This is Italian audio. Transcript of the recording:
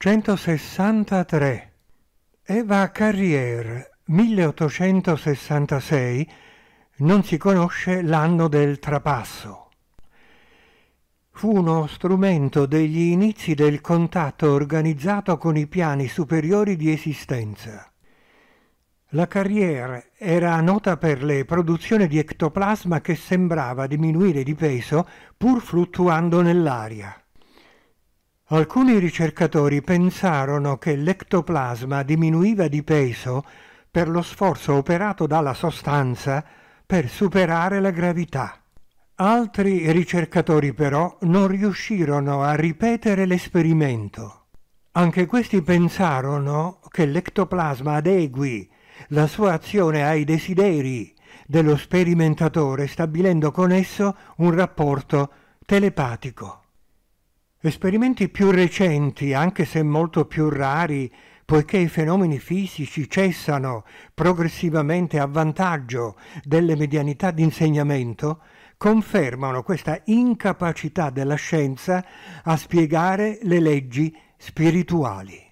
163. Eva Carrier, 1866, non si conosce l'anno del trapasso. Fu uno strumento degli inizi del contatto organizzato con i piani superiori di esistenza. La Carrier era nota per le produzioni di ectoplasma che sembrava diminuire di peso pur fluttuando nell'aria. Alcuni ricercatori pensarono che l'ectoplasma diminuiva di peso per lo sforzo operato dalla sostanza per superare la gravità. Altri ricercatori però non riuscirono a ripetere l'esperimento. Anche questi pensarono che l'ectoplasma adegui la sua azione ai desideri dello sperimentatore stabilendo con esso un rapporto telepatico. Esperimenti più recenti, anche se molto più rari, poiché i fenomeni fisici cessano progressivamente a vantaggio delle medianità di insegnamento, confermano questa incapacità della scienza a spiegare le leggi spirituali.